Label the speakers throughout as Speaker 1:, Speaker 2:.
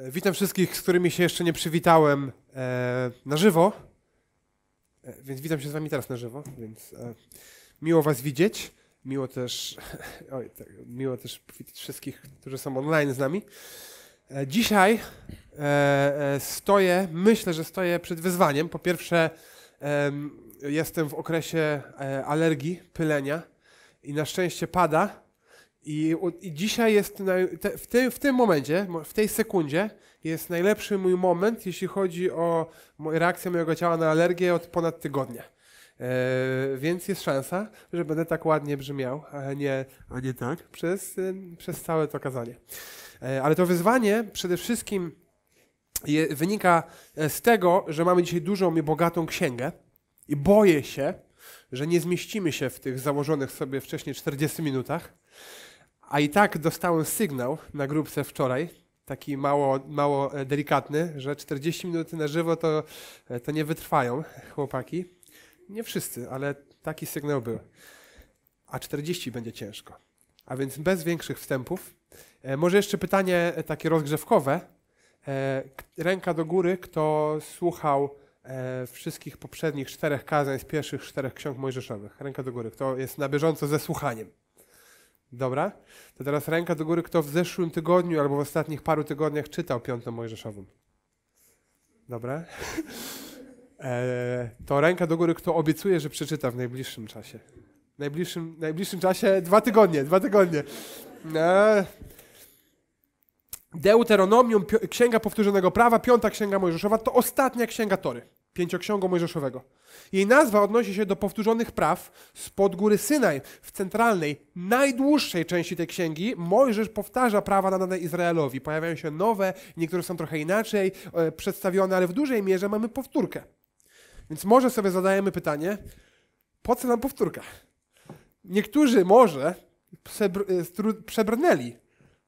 Speaker 1: E, witam wszystkich, z którymi się jeszcze nie przywitałem e, na żywo. E, więc witam się z wami teraz na żywo, więc e, miło was widzieć. Miło też, oj, tak, miło też powitać wszystkich, którzy są online z nami. E, dzisiaj e, stoję, myślę, że stoję przed wyzwaniem. Po pierwsze, jestem w okresie alergii, pylenia i na szczęście pada, i, i dzisiaj jest, te, w, tym, w tym momencie, w tej sekundzie, jest najlepszy mój moment, jeśli chodzi o reakcję mojego ciała na alergię od ponad tygodnia. E, więc jest szansa, że będę tak ładnie brzmiał, a nie, a nie tak, przez, y, przez całe to kazanie. E, ale to wyzwanie przede wszystkim je, wynika e, z tego, że mamy dzisiaj dużą i bogatą księgę i boję się, że nie zmieścimy się w tych założonych sobie wcześniej 40 minutach. A i tak dostałem sygnał na grupce wczoraj, taki mało, mało e, delikatny, że 40 minut na żywo to, e, to nie wytrwają chłopaki. Nie wszyscy, ale taki sygnał był. A 40 będzie ciężko. A więc bez większych wstępów. E, może jeszcze pytanie takie rozgrzewkowe. ręka do góry, kto słuchał wszystkich poprzednich czterech kazań z pierwszych czterech ksiąg mojżeszowych. Ręka do góry, kto jest na bieżąco ze słuchaniem. Dobra? To teraz ręka do góry, kto w zeszłym tygodniu albo w ostatnich paru tygodniach czytał piątą Mojżeszową. Dobra? E, to ręka do góry, kto obiecuje, że przeczyta w najbliższym czasie. Najbliższym, najbliższym czasie dwa tygodnie, dwa tygodnie. E, Deuteronomium, Księga Powtórzonego Prawa, piąta Księga Mojżeszowa, to ostatnia Księga Tory pięcioksiągu mojżeszowego. Jej nazwa odnosi się do powtórzonych praw spod góry Synaj. W centralnej, najdłuższej części tej księgi Mojżesz powtarza prawa nadane Izraelowi. Pojawiają się nowe, niektóre są trochę inaczej e, przedstawione, ale w dużej mierze mamy powtórkę. Więc może sobie zadajemy pytanie, po co nam powtórka? Niektórzy może e, przebrnęli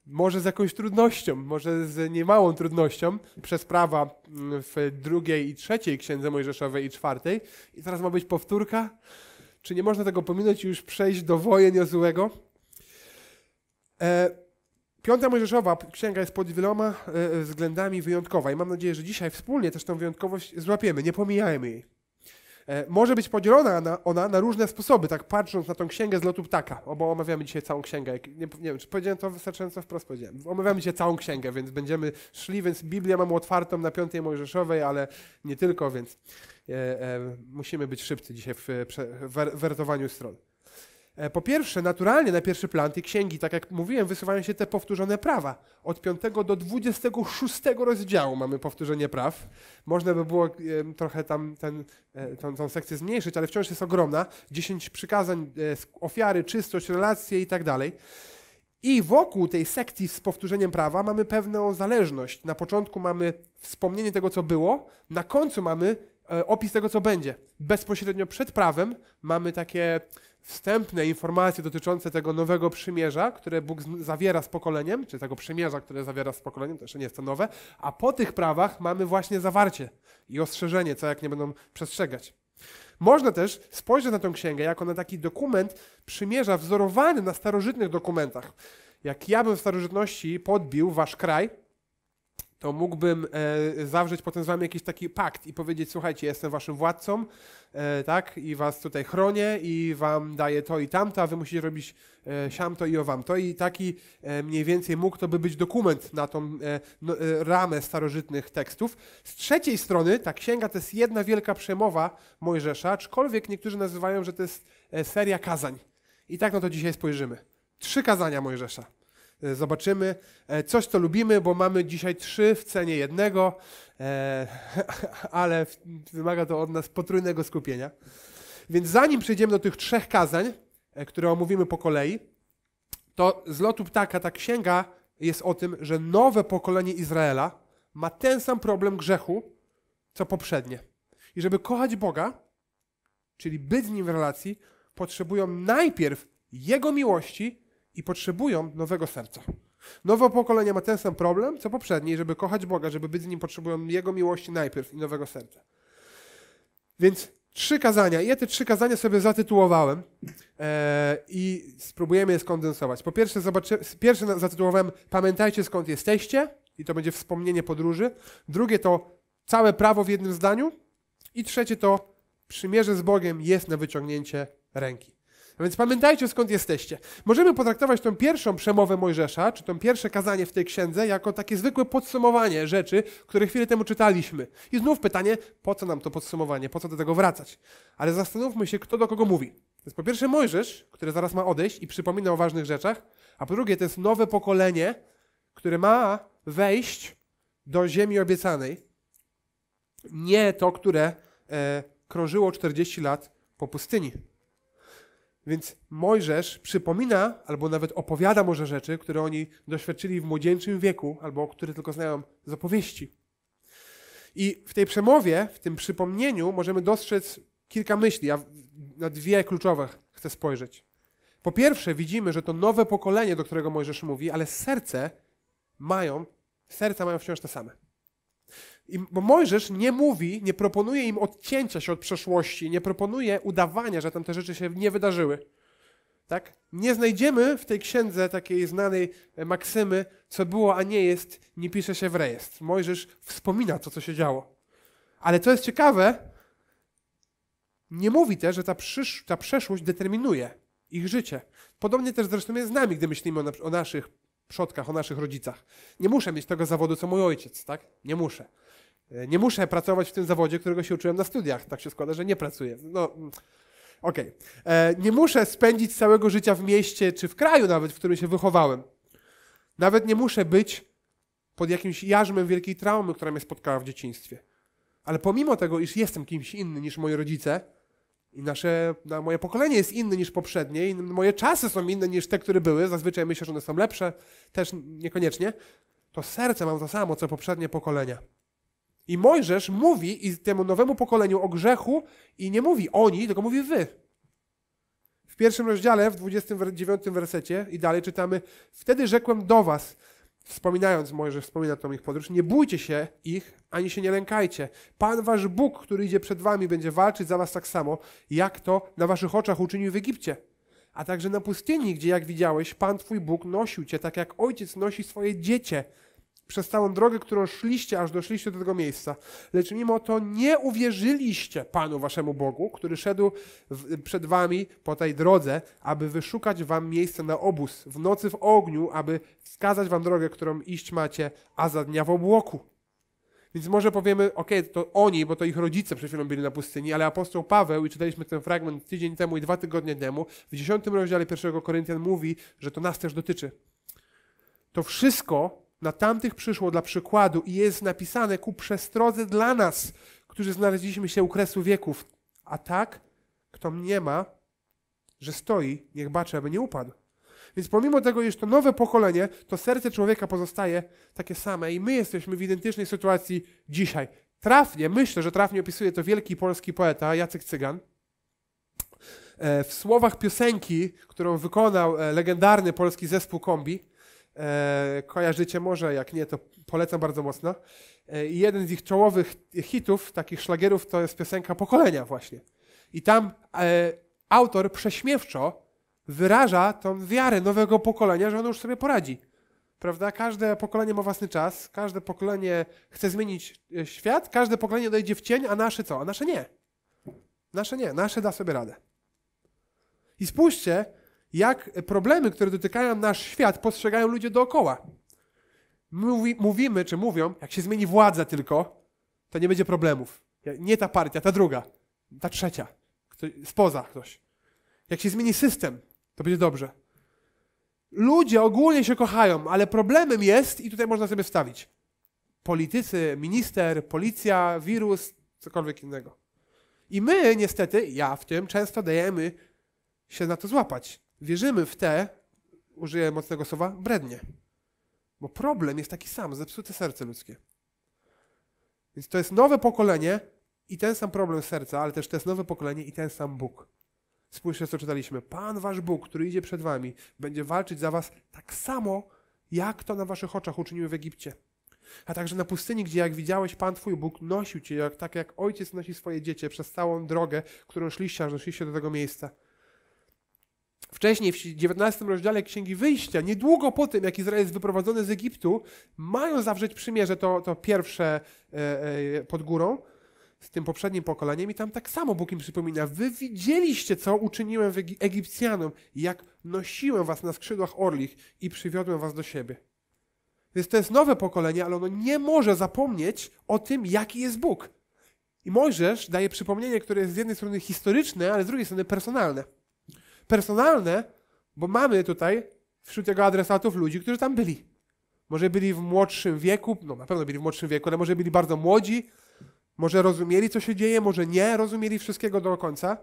Speaker 1: może z jakąś trudnością, może z niemałą trudnością, przez prawa mm, w drugiej i trzeciej księdze Mojżeszowej i czwartej. I teraz ma być powtórka. Czy nie można tego pominąć i już przejść do wojen Jozułego? E, Piąta Mojżeszowa księga jest pod wieloma e, względami wyjątkowa i mam nadzieję, że dzisiaj wspólnie też tą wyjątkowość złapiemy, nie pomijajmy jej. E, może być podzielona ona, ona, na różne sposoby, tak patrząc na tą księgę z lotu ptaka, no bo omawiamy dzisiaj całą księgę. Nie, nie wiem, czy powiedziałem to wystarczająco wprost, powiedziałem. Omawiamy dzisiaj całą księgę, więc będziemy szli, więc Biblię mam otwartą na piątej Mojżeszowej, ale nie tylko, więc e, e, musimy być szybcy dzisiaj w, e, w wertowaniu stron. E, po pierwsze, naturalnie na pierwszy plan tej księgi, tak jak mówiłem, wysuwają się te powtórzone prawa. Od 5 do 26 rozdziału mamy powtórzenie praw. Można by było trochę tam ten, e, tą, tą sekcję zmniejszyć, ale wciąż jest ogromna. 10 przykazań, e, ofiary, czystość, relacje i tak dalej. I wokół tej sekcji z powtórzeniem prawa mamy pewną zależność. Na początku mamy wspomnienie tego, co było, na końcu mamy opis tego, co będzie. Bezpośrednio przed prawem mamy takie wstępne informacje dotyczące tego nowego przymierza, które Bóg zawiera z pokoleniem, czy tego przymierza, które zawiera z pokoleniem, to jeszcze nie jest to nowe, a po tych prawach mamy właśnie zawarcie i ostrzeżenie, co jak nie będą przestrzegać. Można też spojrzeć na tę księgę jako na taki dokument przymierza wzorowany na starożytnych dokumentach. Jak ja bym w starożytności podbił wasz kraj, to mógłbym e, zawrzeć potem z wami jakiś taki pakt i powiedzieć, słuchajcie, jestem waszym władcą, e, tak, i was tutaj chronię i wam daję to i tamto, a wy musicie robić e, siamto i Wam to. I taki e, mniej więcej mógł to by być dokument na tą e, no, e, ramę starożytnych tekstów. Z trzeciej strony ta księga to jest jedna wielka przemowa Mojżesza, aczkolwiek niektórzy nazywają, że to jest e, seria kazań. I tak na no to dzisiaj spojrzymy. Trzy kazania Mojżesza. E, zobaczymy e, coś, co lubimy, bo mamy dzisiaj trzy w cenie jednego, e, ale wymaga to od nas potrójnego skupienia. Więc zanim przejdziemy do tych trzech kazań, które omówimy po kolei, to z lotu ptaka ta księga jest o tym, że nowe pokolenie Izraela ma ten sam problem grzechu, co poprzednie. I żeby kochać Boga, czyli być z Nim w relacji, potrzebują najpierw Jego miłości i potrzebują nowego serca. Nowe pokolenie ma ten sam problem, co poprzednie, żeby kochać Boga, żeby być z Nim, potrzebują Jego miłości najpierw i nowego serca. Więc trzy kazania. Ja te trzy kazania sobie zatytułowałem e, i spróbujemy je skondensować. Po pierwsze, zobaczy, pierwsze zatytułowałem Pamiętajcie skąd jesteście i to będzie wspomnienie podróży. Drugie to całe prawo w jednym zdaniu i trzecie to przymierze z Bogiem jest na wyciągnięcie ręki więc pamiętajcie, skąd jesteście. Możemy potraktować tę pierwszą przemowę Mojżesza, czy to pierwsze kazanie w tej księdze, jako takie zwykłe podsumowanie rzeczy, które chwilę temu czytaliśmy. I znów pytanie, po co nam to podsumowanie, po co do tego wracać? Ale zastanówmy się, kto do kogo mówi. To jest po pierwsze Mojżesz, który zaraz ma odejść i przypomina o ważnych rzeczach, a po drugie to jest nowe pokolenie, które ma wejść do ziemi obiecanej. Nie to, które e, krążyło 40 lat po pustyni. Więc Mojżesz przypomina albo nawet opowiada może rzeczy, które oni doświadczyli w młodzieńczym wieku, albo które tylko znają z opowieści. I w tej przemowie, w tym przypomnieniu możemy dostrzec kilka myśli. Ja na dwie kluczowe chcę spojrzeć. Po pierwsze, widzimy, że to nowe pokolenie, do którego Mojżesz mówi, ale serce mają, serca mają wciąż te same. I Mojżesz nie mówi, nie proponuje im odcięcia się od przeszłości, nie proponuje udawania, że tam te rzeczy się nie wydarzyły. Tak? Nie znajdziemy w tej księdze takiej znanej e, maksymy, co było, a nie jest, nie pisze się w rejestr. Mojżesz wspomina to, co się działo. Ale co jest ciekawe, nie mówi też, że ta, przysz- ta przeszłość determinuje ich życie. Podobnie też zresztą jest z nami, gdy myślimy o, na- o naszych przodkach, o naszych rodzicach. Nie muszę mieć tego zawodu, co mój ojciec, tak? Nie muszę. E, nie muszę pracować w tym zawodzie, którego się uczyłem na studiach. Tak się składa, że nie pracuję. No, mm, okej. Okay. E, nie muszę spędzić całego życia w mieście, czy w kraju nawet, w którym się wychowałem. Nawet nie muszę być pod jakimś jarzmem wielkiej traumy, która mnie spotkała w dzieciństwie. Ale pomimo tego, iż jestem kimś innym niż moi rodzice i nasze, moje pokolenie jest inne niż poprzednie i moje czasy są inne niż te, które były, zazwyczaj myślę, że one są lepsze, też niekoniecznie, to serce mam to samo, co poprzednie pokolenia. I Mojżesz mówi i temu nowemu pokoleniu o grzechu i nie mówi oni, tylko mówi wy. W pierwszym rozdziale, w 29 wersecie i dalej czytamy Wtedy rzekłem do was, wspominając Mojżesz, wspomina tą ich podróż, nie bójcie się ich, ani się nie lękajcie. Pan wasz Bóg, który idzie przed wami, będzie walczyć za was tak samo, jak to na waszych oczach uczynił w Egipcie. A także na pustyni, gdzie jak widziałeś, Pan twój Bóg nosił cię, tak jak ojciec nosi swoje dziecię przez całą drogę, którą szliście, aż doszliście do tego miejsca. Lecz mimo to nie uwierzyliście Panu waszemu Bogu, który szedł w, przed wami po tej drodze, aby wyszukać wam miejsce na obóz w nocy w ogniu, aby wskazać wam drogę, którą iść macie, a za dnia w obłoku. Więc może powiemy, ok, to oni, bo to ich rodzice przed chwilą byli na pustyni, ale apostoł Paweł, i czytaliśmy ten fragment tydzień temu i dwa tygodnie temu, w dziesiątym rozdziale pierwszego Koryntian mówi, że to nas też dotyczy. To wszystko na tamtych przyszło dla przykładu i jest napisane ku przestrodze dla nas, którzy znaleźliśmy się u kresu wieków. A tak, kto mnie ma, że stoi, niech baczy, aby nie upadł. Więc pomimo tego, iż to nowe pokolenie, to serce człowieka pozostaje takie same i my jesteśmy w identycznej sytuacji dzisiaj. Trafnie, myślę, że trafnie opisuje to wielki polski poeta Jacek Cygan. E, w słowach piosenki, którą wykonał e, legendarny polski zespół kombi, E, kojarzycie może, jak nie, to polecam bardzo mocno. E, jeden z ich czołowych hitów, takich szlagierów, to jest piosenka Pokolenia właśnie. I tam e, autor prześmiewczo wyraża tą wiarę nowego pokolenia, że ono już sobie poradzi. Prawda? Każde pokolenie ma własny czas, każde pokolenie chce zmienić e, świat, każde pokolenie dojdzie w cień, a nasze co? A nasze nie. Nasze nie, nasze da sobie radę. I spójrzcie, jak problemy, które dotykają nasz świat, postrzegają ludzie dookoła. Mówi, mówimy, czy mówią, jak się zmieni władza tylko, to nie będzie problemów. Nie ta partia, ta druga, ta trzecia, ktoś, spoza ktoś. Jak się zmieni system, to będzie dobrze. Ludzie ogólnie się kochają, ale problemem jest, i tutaj można sobie wstawić, politycy, minister, policja, wirus, cokolwiek innego. I my niestety, ja w tym, często dajemy się na to złapać wierzymy w te, użyję mocnego słowa, brednie. Bo problem jest taki sam, zepsute serce ludzkie. Więc to jest nowe pokolenie i ten sam problem serca, ale też to jest nowe pokolenie i ten sam Bóg. Spójrzcie, co czytaliśmy. Pan wasz Bóg, który idzie przed wami, będzie walczyć za was tak samo, jak to na waszych oczach uczynił w Egipcie. A także na pustyni, gdzie jak widziałeś, Pan twój Bóg nosił cię, jak, tak jak ojciec nosi swoje dziecię przez całą drogę, którą szliście, aż doszliście do tego miejsca. Wcześniej, w XIX rozdziale Księgi Wyjścia, niedługo po tym, jak Izrael jest wyprowadzony z Egiptu, mają zawrzeć przymierze, to, to pierwsze e, e, pod górą, z tym poprzednim pokoleniem i tam tak samo Bóg im przypomina, wy widzieliście, co uczyniłem Egipcjanom, jak nosiłem was na skrzydłach orlich i przywiodłem was do siebie. Więc to jest nowe pokolenie, ale ono nie może zapomnieć o tym, jaki jest Bóg. I Mojżesz daje przypomnienie, które jest z jednej strony historyczne, ale z drugiej strony personalne personalne, bo mamy tutaj wśród jego adresatów ludzi, którzy tam byli. Może byli w młodszym wieku, no na pewno byli w młodszym wieku, ale może byli bardzo młodzi, może rozumieli, co się dzieje, może nie rozumieli wszystkiego do końca,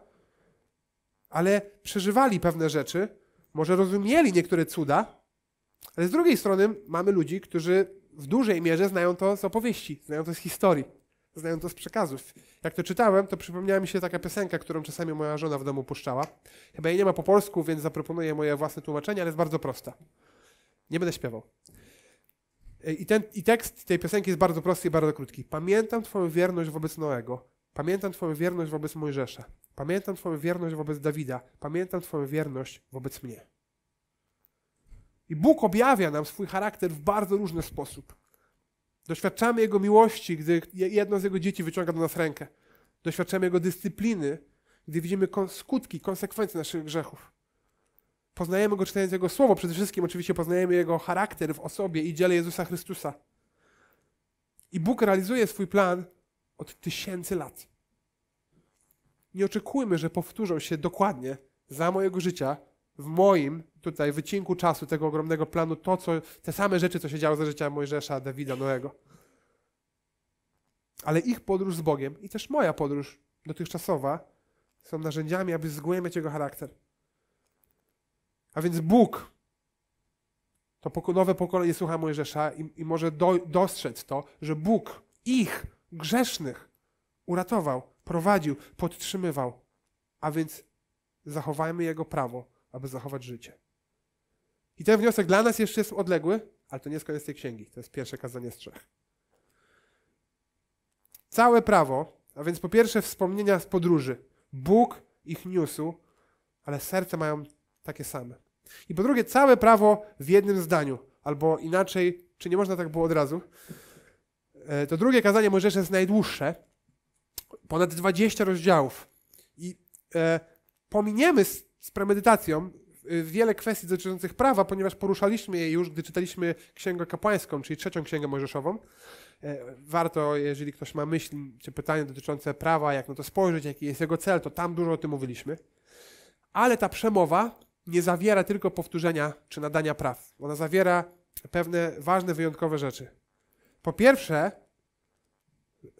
Speaker 1: ale przeżywali pewne rzeczy, może rozumieli niektóre cuda, ale z drugiej strony mamy ludzi, którzy w dużej mierze znają to z opowieści, znają to z historii. Znają to z przekazów. Jak to czytałem, to przypomniała mi się taka piosenka, którą czasami moja żona w domu puszczała. Chyba jej nie ma po polsku, więc zaproponuję moje własne tłumaczenie, ale jest bardzo prosta. Nie będę śpiewał. I, ten, I tekst tej piosenki jest bardzo prosty i bardzo krótki. Pamiętam Twoją wierność wobec Noego. Pamiętam Twoją wierność wobec Mojżesza. Pamiętam Twoją wierność wobec Dawida. Pamiętam Twoją wierność wobec mnie. I Bóg objawia nam swój charakter w bardzo różny sposób. Doświadczamy Jego miłości, gdy jedno z Jego dzieci wyciąga do nas rękę. Doświadczamy Jego dyscypliny, gdy widzimy skutki, konsekwencje naszych grzechów. Poznajemy Go czytając Jego Słowo. Przede wszystkim oczywiście poznajemy Jego charakter w osobie i dziele Jezusa Chrystusa. I Bóg realizuje swój plan od tysięcy lat. Nie oczekujmy, że powtórzą się dokładnie za mojego życia w moim tutaj wycinku czasu tego ogromnego planu to, co, te same rzeczy, co się działo za życia Mojżesza, Dawida, Noego. Ale ich podróż z Bogiem i też moja podróż dotychczasowa są narzędziami, aby zgłębiać Jego charakter. A więc Bóg, to nowe pokolenie słucha Mojżesza i, i może do, dostrzec to, że Bóg ich, grzesznych, uratował, prowadził, podtrzymywał. A więc zachowajmy Jego prawo aby zachować życie. I ten wniosek dla nas jeszcze jest odległy, ale to nie jest koniec tej księgi. To jest pierwsze kazanie z trzech. Całe prawo, a więc po pierwsze wspomnienia z podróży. Bóg ich niósł, ale serce mają takie same. I po drugie, całe prawo w jednym zdaniu, albo inaczej, czy nie można tak było od razu. E, to drugie kazanie Mojżesza jest najdłuższe, ponad 20 rozdziałów. I e, pominiemy z premedytacją y, wiele kwestii dotyczących prawa, ponieważ poruszaliśmy je już, gdy czytaliśmy Księgę Kapłańską, czyli trzecią Księgę Mojżeszową. E, warto, jeżeli ktoś ma myśl czy pytanie dotyczące prawa, jak no to spojrzeć, jaki jest jego cel, to tam dużo o tym mówiliśmy. Ale ta przemowa nie zawiera tylko powtórzenia czy nadania praw. Ona zawiera pewne ważne, wyjątkowe rzeczy. Po pierwsze,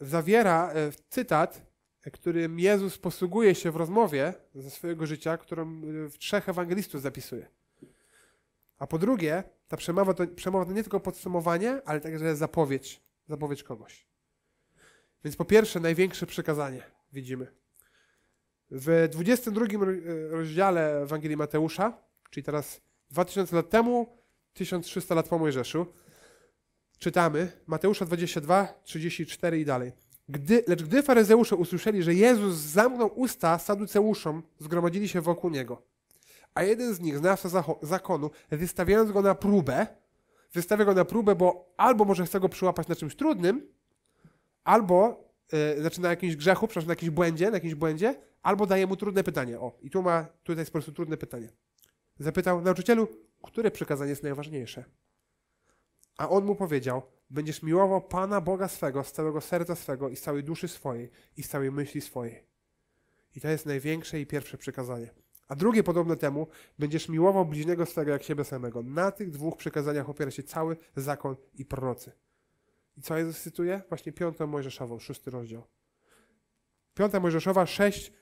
Speaker 1: zawiera e, cytat którym Jezus posługuje się w rozmowie ze swojego życia, którą y, w trzech ewangelistów zapisuje. A po drugie, ta przemowa to, przemowa to nie tylko podsumowanie, ale także zapowiedź, zapowiedź kogoś. Więc po pierwsze, największe przekazanie widzimy. W 22 y, rozdziale Ewangelii Mateusza, czyli teraz 2000 lat temu, 1300 lat po Mojżeszu, czytamy Mateusza 22, 34 i dalej. Gdy, lecz gdy faryzeusze usłyszeli, że Jezus zamknął usta saduceuszom, zgromadzili się wokół Niego. A jeden z nich, znawca zakonu, wystawiając go na próbę, wystawia go na próbę, bo albo może chce go przyłapać na czymś trudnym, albo yy, e, znaczy na jakimś grzechu, przepraszam, na jakimś błędzie, na jakimś błędzie, albo daje mu trudne pytanie. O, i tu ma, tutaj jest po prostu trudne pytanie. Zapytał nauczycielu, które przykazanie jest najważniejsze? A on mu powiedział, Będziesz miłował Pana Boga swego, z całego serca swego i z całej duszy swojej i z całej myśli swojej. I to jest największe i pierwsze przykazanie. A drugie podobne temu, będziesz miłował bliźniego swego jak siebie samego. Na tych dwóch przykazaniach opiera się cały zakon i prorocy. I co Jezus cytuje? Właśnie piątą Mojżeszową, szósty rozdział. Piąta Mojżeszowa, 6,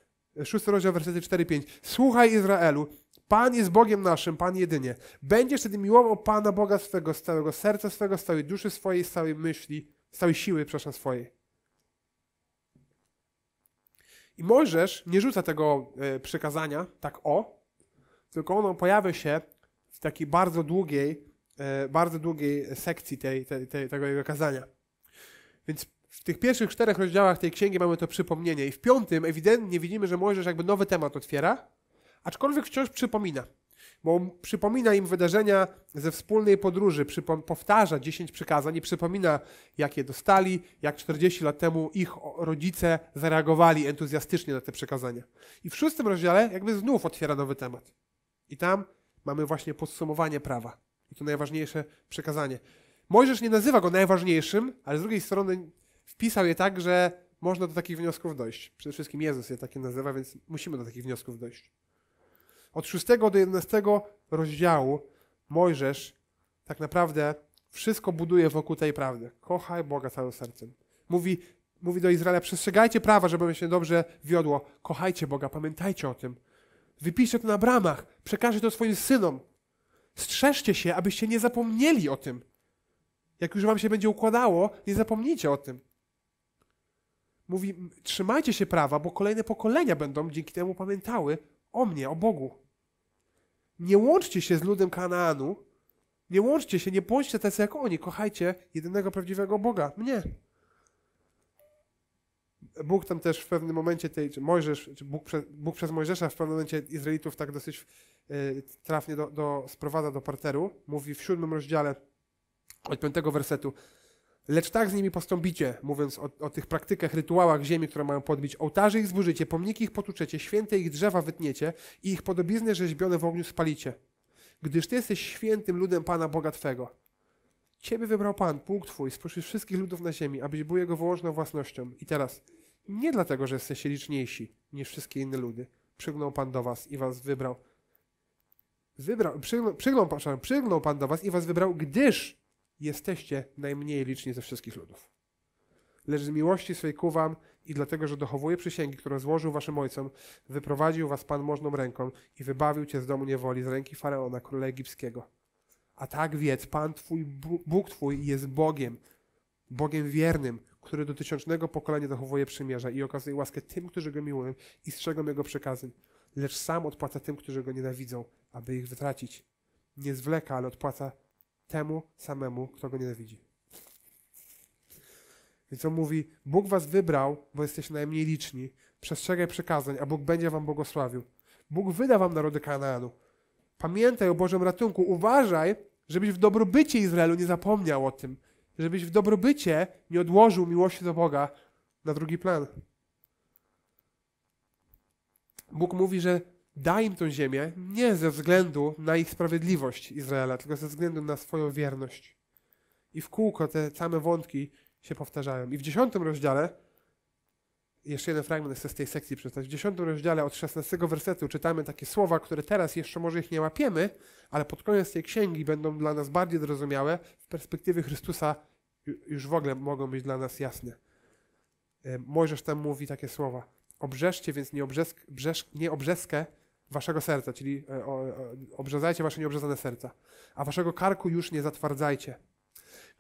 Speaker 1: szósty rozdział, wersety 4-5. Słuchaj Izraelu, Pan jest Bogiem naszym, Pan jedynie. Będziesz wtedy miłował Pana Boga swego całego serca, swego, z całej duszy swojej, z całej myśli, z całej siły, przepraszam, swojej. I możesz nie rzuca tego e, przekazania tak o, tylko ono pojawia się w takiej bardzo długiej, e, bardzo długiej sekcji tej, tej, tej, tego jego kazania. Więc w tych pierwszych czterech rozdziałach tej księgi mamy to przypomnienie i w piątym ewidentnie widzimy, że Mojżesz jakby nowy temat otwiera, aczkolwiek wciąż przypomina. Bo przypomina im wydarzenia ze wspólnej podróży, powtarza 10 przykazań i przypomina, jakie dostali, jak 40 lat temu ich rodzice zareagowali entuzjastycznie na te przekazania. I w szóstym rozdziale jakby znów otwiera nowy temat. I tam mamy właśnie podsumowanie prawa. I to najważniejsze przekazanie. Mojżesz nie nazywa go najważniejszym, ale z drugiej strony wpisał je tak, że można do takich wniosków dojść. Przede wszystkim Jezus je takie nazywa, więc musimy do takich wniosków dojść. Od 6 do 11 rozdziału Mojżesz tak naprawdę wszystko buduje wokół tej prawdy. Kochaj Boga całym sercem. Mówi, mówi do Izraela, przestrzegajcie prawa, żeby się dobrze wiodło. Kochajcie Boga, pamiętajcie o tym. Wypiszcie to na bramach, przekażcie to swoim synom. Strzeżcie się, abyście nie zapomnieli o tym. Jak już wam się będzie układało, nie zapomnijcie o tym. Mówi, trzymajcie się prawa, bo kolejne pokolenia będą dzięki temu pamiętały o mnie, o Bogu. Nie łączcie się z ludem Kanaanu. Nie łączcie się, nie bądźcie tacy jak oni. Kochajcie jedynego prawdziwego Boga, mnie. Bóg tam też w pewnym momencie, tej, czy Mojżesz, czy Bóg, prze, Bóg przez Mojżesza w pewnym momencie Izraelitów tak dosyć y, trafnie do, do, sprowadza do parteru. Mówi w siódmym rozdziale od piątego wersetu. Lecz tak z nimi postąpicie, mówiąc o, o, tych praktykach, rytuałach ziemi, które mają podbić, ołtarze ich zburzycie, pomniki ich potuczecie, święte ich drzewa wytniecie i ich podobizny rzeźbione w ogniu spalicie. Gdyż ty jesteś świętym ludem Pana Boga Twego. Ciebie wybrał Pan, Bóg Twój, spośród wszystkich ludów na ziemi, abyś był Jego wyłączną własnością. I teraz, nie dlatego, że jesteście liczniejsi niż wszystkie inne ludy, przygnął Pan do was i was wybrał. Wybrał, przygnął, przygnął, przygnął Pan do was i was wybrał, gdyż jesteście najmniej liczni ze wszystkich ludów. Lecz z miłości swej ku wam i dlatego, że dochowuje przysięgi, którą złożył waszym ojcom, wyprowadził was Pan możną ręką i wybawił cię z domu niewoli, z ręki Faraona, króla egipskiego. A tak wiedz, Pan twój, Bóg twój jest Bogiem, Bogiem wiernym, który do tysiącznego pokolenia zachowuje przymierza i okazuje łaskę tym, którzy go miłują i strzegą jego przekazy, lecz sam odpłaca tym, którzy go nienawidzą, aby ich wytracić. Nie zwleka, ale odpłaca temu samemu, kto go nienawidzi. Więc on mówi, Bóg was wybrał, bo jesteście najmniej liczni, przestrzegaj przekazań, a Bóg będzie wam błogosławił. Bóg wyda wam narody Kanaanu. Pamiętaj o Bożym ratunku, uważaj, żebyś w dobrobycie Izraelu nie zapomniał o tym, żebyś w dobrobycie nie odłożył miłości do Boga na drugi plan. Bóg mówi, że da im tą ziemię nie ze względu na ich sprawiedliwość Izraela, tylko ze względu na swoją wierność. I w kółko te same wątki się powtarzają. I w dziesiątym rozdziale, jeszcze jeden fragment chcę z tej sekcji przeczytać, w dziesiątym rozdziale od 16 wersetu czytamy takie słowa, które teraz jeszcze może ich nie łapiemy, ale pod koniec tej księgi będą dla nas bardziej zrozumiałe, w perspektywie Chrystusa już w ogóle mogą być dla nas jasne. Mojżesz tam mówi takie słowa. Obrzeżcie więc nie, obrzesk, brzeż, nie obrzeskę, waszego serca, czyli e, e, obrzezajcie wasze nieobrzezane serca, a waszego karku już nie zatwardzajcie.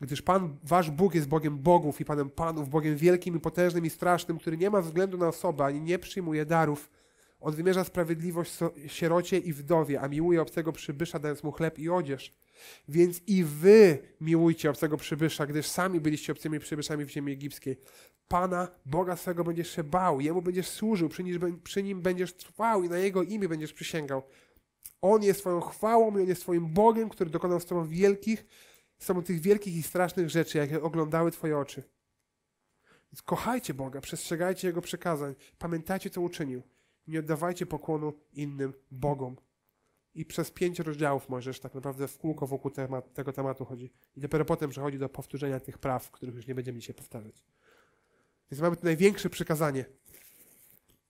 Speaker 1: Gdyż Pan, wasz Bóg jest Bogiem bogów i Panem panów, Bogiem wielkim i potężnym i strasznym, który nie ma względu na osobę, ani nie przyjmuje darów. On wymierza sprawiedliwość sierocie i wdowie, a miłuje obcego przybysza, dając mu chleb i odzież. Więc i wy miłujcie obcego przybysza, gdyż sami byliście obcymi przybyszami w ziemi egipskiej. Pana, Boga swego będziesz się bał, Jemu będziesz służył, przy nim, przy nim będziesz trwał i na Jego imię będziesz przysięgał. On jest swoją chwałą i On jest swoim Bogiem, który dokonał z Tobą wielkich, z Tobą tych wielkich i strasznych rzeczy, jakie oglądały Twoje oczy. Więc kochajcie Boga, przestrzegajcie Jego przekazań, pamiętajcie, co uczynił. Nie oddawajcie pokłonu innym Bogom i przez pięć rozdziałów możesz tak naprawdę w kółko wokół temat, tego tematu chodzi. I dopiero potem przechodzi do powtórzenia tych praw, których już nie będziemy dzisiaj powtarzać. Więc mamy tu największe przykazanie.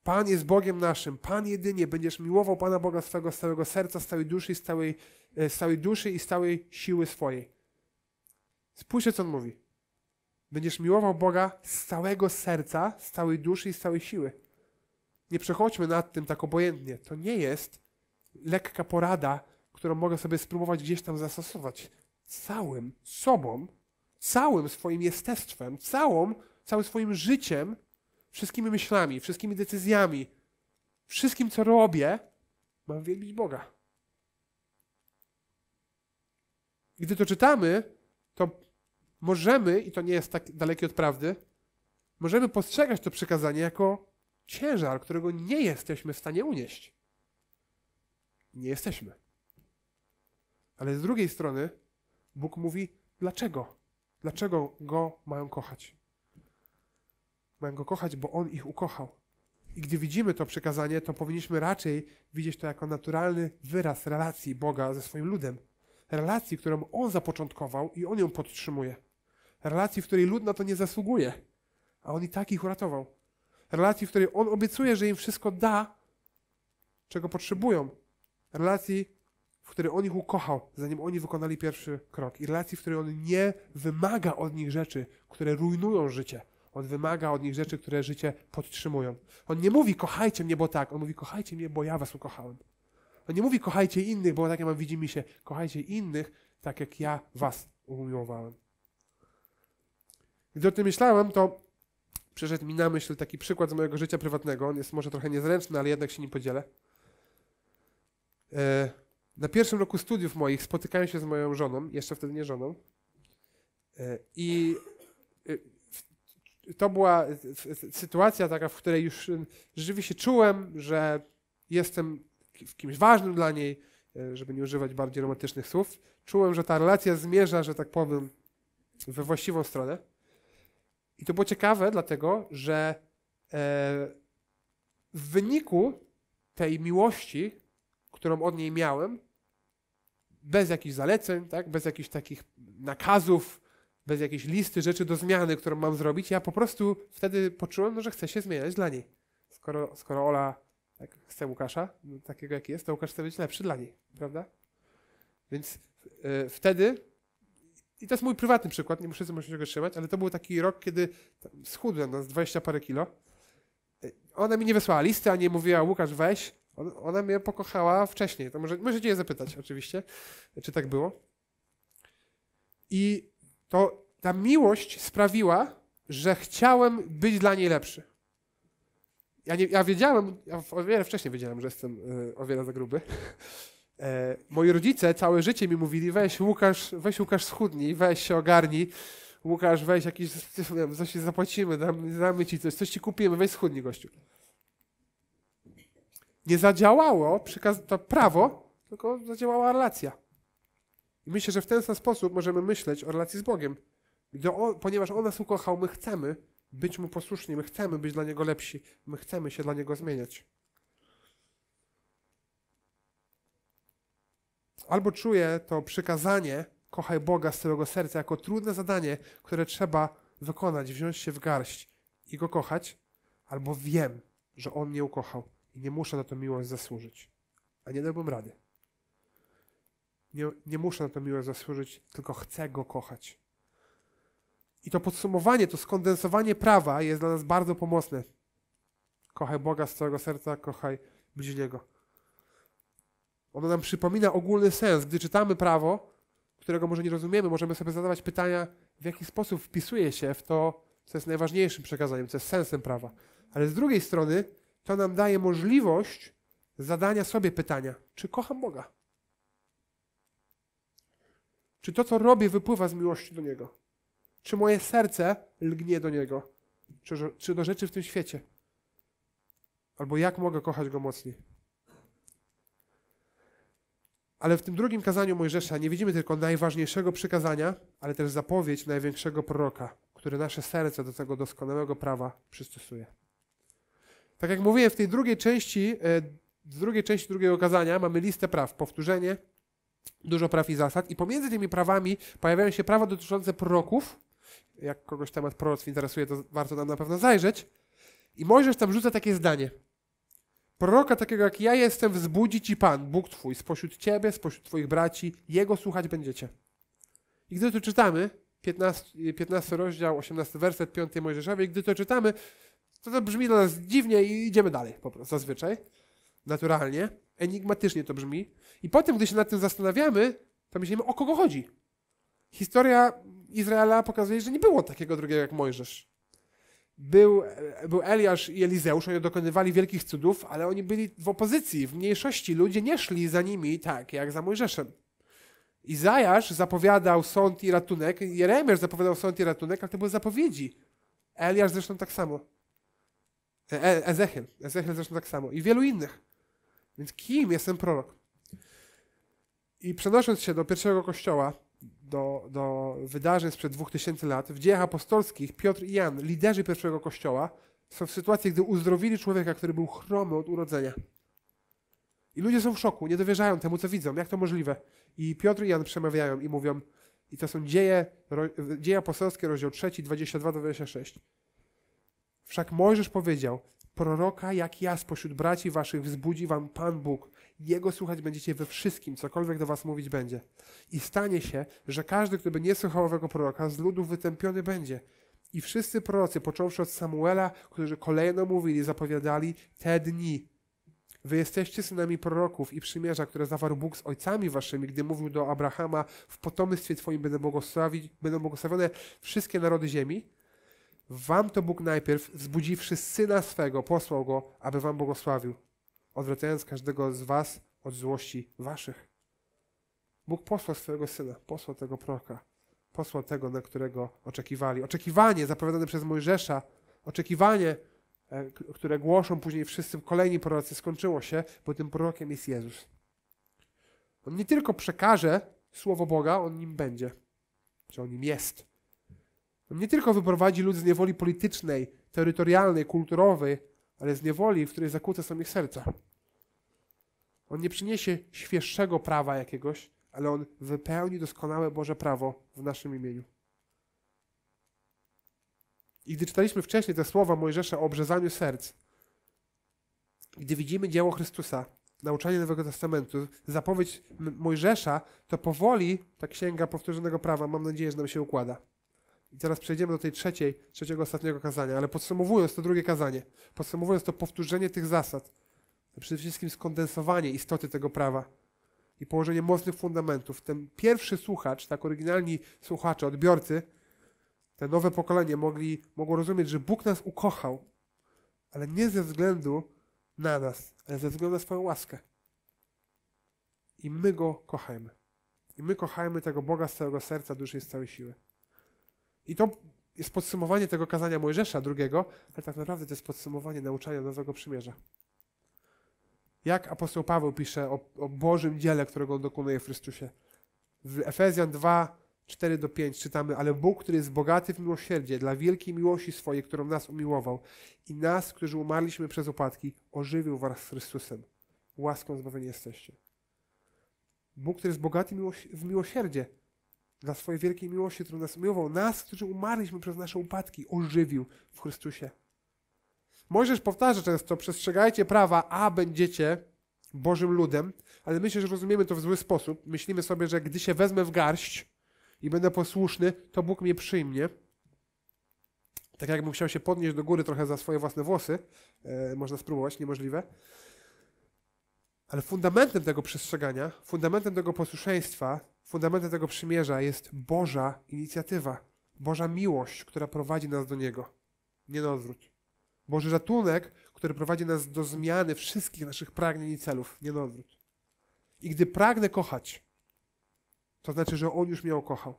Speaker 1: Pan jest Bogiem naszym, Pan jedynie. Będziesz miłował Pana Boga swego, z całego serca, z całej duszy, z całej, e, z całej duszy i z całej siły swojej. Spójrzcie, co on mówi. Będziesz miłował Boga z całego serca, z całej duszy i z całej siły. Nie przechodźmy nad tym tak obojętnie. To nie jest lekka porada, którą mogę sobie spróbować gdzieś tam zastosować. Całym sobą, całym swoim jestestwem, całą, całym swoim życiem, wszystkimi myślami, wszystkimi decyzjami, wszystkim, co robię, mam wielbić Boga. Gdy to czytamy, to możemy, i to nie jest tak dalekie od prawdy, możemy postrzegać to przekazanie jako ciężar, którego nie jesteśmy w stanie unieść nie jesteśmy. Ale z drugiej strony Bóg mówi, dlaczego? Dlaczego go mają kochać? Mają go kochać, bo on ich ukochał. I gdy widzimy to przekazanie, to powinniśmy raczej widzieć to jako naturalny wyraz relacji Boga ze swoim ludem. Relacji, którą on zapoczątkował i on ją podtrzymuje. Relacji, w której lud na to nie zasługuje, a on i tak ich uratował. Relacji, w której on obiecuje, że im wszystko da, czego potrzebują, relacji, w której on ich ukochał, zanim oni wykonali pierwszy krok, i relacji, w której on nie wymaga od nich rzeczy, które rujnują życie. On wymaga od nich rzeczy, które życie podtrzymują. On nie mówi, kochajcie mnie, bo tak. On mówi, kochajcie mnie, bo ja was ukochałem. On nie mówi, kochajcie innych, bo tak ja mam widzi mi się. Kochajcie innych, tak jak ja was umiłowałem. Gdy o tym myślałem, to przyszedł mi na myśl taki przykład z mojego życia prywatnego. On jest może trochę niezręczny, ale jednak się nim podzielę. E, na pierwszym roku studiów moich spotykałem się z moją żoną, jeszcze wtedy nie żoną. E, I e, to była sytuacja taka, w której już rzeczywiście czułem, że jestem kimś ważnym dla niej, żeby nie używać bardziej romantycznych słów. Czułem, że ta relacja zmierza, że tak powiem, we właściwą stronę. I to było ciekawe, dlatego że w wyniku tej miłości którą od niej miałem, bez jakichś zaleceń, tak? bez jakichś takich nakazów, bez jakiejś listy rzeczy do zmiany, którą mam zrobić. Ja po prostu wtedy poczułem, no, że chcę się zmieniać dla niej. Skoro, skoro Ola tak, chce Łukasza, no, takiego jaki jest, to Łukasz chce być lepszy dla niej, prawda? Więc yy, wtedy, i to jest mój prywatny przykład, nie muszę sobie się go trzymać, ale to był taki rok, kiedy schudłem no, z 20 parę kilo. E, ona mi nie wysłała listy, a nie mówiła Łukasz weź, ona mnie pokochała wcześniej. To może, możecie je zapytać oczywiście, czy tak było. I to ta miłość sprawiła, że chciałem być dla niej lepszy. Ja, nie, ja wiedziałem, ja o wiele wcześniej wiedziałem, że jestem e, o wiele za gruby. E, moi rodzice całe życie mi mówili, weź Łukasz, weź Łukasz schudnij, weź się ogarnij. Łukasz, weź jakiś, nie wiem, coś zapłacimy, damy, damy ci coś, coś ci kupimy, weź schudnij gościu nie zadziałało przykaz, to prawo, tylko zadziałała relacja. I myślę, że w ten sam sposób możemy myśleć o relacji z Bogiem. ponieważ On nas ukochał, my chcemy być Mu posłuszni, my chcemy być dla Niego lepsi, my chcemy się dla Niego zmieniać. Albo czuję to przykazanie, kochaj Boga z całego serca, jako trudne zadanie, które trzeba wykonać, wziąć się w garść i Go kochać, albo wiem, że On mnie ukochał i nie muszę na tą miłość zasłużyć. A nie dałbym rady. Nie, nie muszę na tą miłość zasłużyć, tylko chcę go kochać. I to podsumowanie, to skondensowanie prawa jest dla nas bardzo pomocne. Kochaj Boga z całego serca, kochaj bliźniego. Ono nam przypomina ogólny sens. Gdy czytamy prawo, którego może nie rozumiemy, możemy sobie zadawać pytania, w jaki sposób wpisuje się w to, co jest najważniejszym przekazaniem, co jest sensem prawa. Ale z drugiej strony, to nam daje możliwość zadania sobie pytania, czy kocham Boga? Czy to, co robię, wypływa z miłości do Niego? Czy moje serce lgnie do Niego? Czy, czy do rzeczy w tym świecie? Albo jak mogę kochać Go mocniej? Ale w tym drugim kazaniu Mojżesza nie widzimy tylko najważniejszego przykazania, ale też zapowiedź największego proroka, który nasze serce do tego doskonałego prawa przystosuje. Tak jak mówiłem, w tej drugiej części, e, w drugiej części drugiego kazania mamy listę praw, powtórzenie, dużo praw i zasad. I pomiędzy tymi prawami pojawiają się prawa dotyczące proroków. Jak kogoś temat proroctw interesuje, to warto tam na pewno zajrzeć. I Mojżesz tam rzuca takie zdanie. Proroka takiego jak ja jestem wzbudzi ci Pan, Bóg Twój, spośród Ciebie, spośród Twoich braci, Jego słuchać będziecie. I gdy to czytamy, 15, 15 rozdział, 18 werset 5 Mojżeszowy, gdy to czytamy, to, to brzmi dla nas dziwnie i idziemy dalej po prostu, zazwyczaj. Naturalnie. Enigmatycznie to brzmi. I potem, gdy się nad tym zastanawiamy, to myślimy, o kogo chodzi. Historia Izraela pokazuje, że nie było takiego drugiego jak Mojżesz. Był, był Eliasz i Elizeusz, oni dokonywali wielkich cudów, ale oni byli w opozycji, w mniejszości. Ludzie nie szli za nimi tak, jak za Mojżeszem. Izajasz zapowiadał sąd i ratunek, Jeremiasz zapowiadał sąd i ratunek, ale to były zapowiedzi. Eliasz zresztą tak samo. E, e Ezechiel. Ezechiel zresztą tak samo. I wielu innych. Więc kim jestem prorok? I przenosząc się do pierwszego kościoła, do, do wydarzeń sprzed 2000 lat, w dziejach apostolskich Piotr i Jan, liderzy pierwszego kościoła, są w sytuacji, gdy uzdrowili człowieka, który był chromy od urodzenia. I ludzie są w szoku, nie dowierzają temu, co widzą, jak to możliwe. I Piotr i Jan przemawiają i mówią, i to są dzieje, dzieje apostolskie, rozdział 3, 22-26. Wszak Mojżesz powiedział, proroka jak ja spośród braci waszych wzbudzi wam Pan Bóg. Jego słuchać będziecie we wszystkim, cokolwiek do was mówić będzie. I stanie się, że każdy, kto by nie słuchał owego proroka, z ludu wytępiony będzie. I wszyscy prorocy, począwszy od Samuela, którzy kolejno mówili, zapowiadali te dni. Wy jesteście synami proroków i przymierza, które zawarł Bóg z ojcami waszymi, gdy mówił do Abrahama, w potomstwie twoim będą, błogosławić, będą błogosławione wszystkie narody ziemi. Wam to Bóg najpierw, wzbudziwszy Syna swego, posłał Go, aby Wam błogosławił, odwracając każdego z Was od złości Waszych. Bóg posłał swojego Syna, posłał tego proroka, posłał tego, na którego oczekiwali. Oczekiwanie zapowiadane przez Mojżesza, oczekiwanie, e, które głoszą później wszyscy kolejni prorocy, skończyło się, bo tym prorokiem jest Jezus. On nie tylko przekaże Słowo Boga, on nim będzie, czy on nim jest nie tylko wyprowadzi ludzi z niewoli politycznej, terytorialnej, kulturowej, ale z niewoli, w której zakłóca są ich serca. On nie przyniesie świeższego prawa jakiegoś, ale on wypełni doskonałe Boże prawo w naszym imieniu. I gdy czytaliśmy wcześniej te słowa Mojżesza o obrzezaniu serc, gdy widzimy dzieło Chrystusa, nauczanie Nowego Testamentu, zapowiedź Mojżesza, to powoli ta księga powtórzonego prawa, mam nadzieję, że nam się układa. I teraz przejdziemy do tej trzeciej, trzeciego ostatniego kazania, ale podsumowując to drugie kazanie, podsumowując to powtórzenie tych zasad, przede wszystkim skondensowanie istoty tego prawa i położenie mocnych fundamentów. Ten pierwszy słuchacz, tak oryginalni słuchacze, odbiorcy, te nowe pokolenie mogli, mogło rozumieć, że Bóg nas ukochał, ale nie ze względu na nas, ale ze względu na swoją łaskę. I my Go kochajmy. I my kochajmy tego Boga z całego serca, duszy i z całej siły. I to jest podsumowanie tego kazania Mojżesza drugiego, ale tak naprawdę to jest podsumowanie nauczania Nowego Przymierza. Jak apostoł Paweł pisze o, o Bożym dziele, którego on dokonuje w Chrystusie. W Efezjan 2, 4 do 5 czytamy, ale Bóg, który jest bogaty w miłosierdzie, dla wielkiej miłości swojej, którą nas umiłował i nas, którzy umarliśmy przez upadki, ożywił was z Chrystusem. Łaską zbawieni jesteście. Bóg, który jest bogaty w miłosierdzie, dla swojej wielkiej miłości, którą nas umiłował, nas, którzy umarliśmy przez nasze upadki, ożywił w Chrystusie. Możesz powtarza często, przestrzegajcie prawa, a będziecie Bożym ludem, ale myślę, że rozumiemy to w zły sposób. Myślimy sobie, że gdy się wezmę w garść i będę posłuszny, to Bóg mnie przyjmie. Tak jakbym chciał się podnieść do góry trochę za swoje własne włosy. E, można spróbować, niemożliwe. Ale fundamentem tego przestrzegania, fundamentem tego posłuszeństwa Fundamentem tego przymierza jest Boża inicjatywa, Boża miłość, która prowadzi nas do Niego. Nie na odwrót. Boży ratunek, który prowadzi nas do zmiany wszystkich naszych pragnień i celów. Nie na odwrót. I gdy pragnę kochać, to znaczy, że On już mnie ukochał.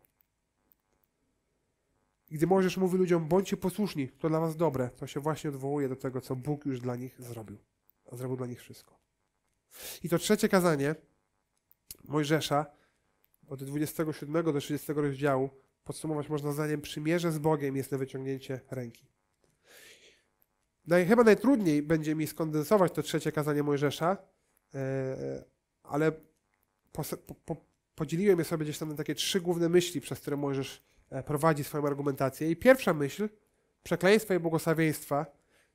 Speaker 1: I gdy możesz mówić ludziom, bądźcie posłuszni, to dla was dobre, to się właśnie odwołuje do tego, co Bóg już dla nich zrobił. zrobił dla nich wszystko. I to trzecie kazanie Mojżesza od 27 do 30 rozdziału podsumować można zdaniem przymierze z Bogiem jest na wyciągnięcie ręki. Naj, chyba najtrudniej będzie mi skondensować to trzecie kazanie Mojżesza, yy, ale po, po, podzieliłem je sobie gdzieś tam na takie trzy główne myśli, przez które Mojżesz e, prowadzi swoją argumentację. I pierwsza myśl, przekleństwa i błogosławieństwa,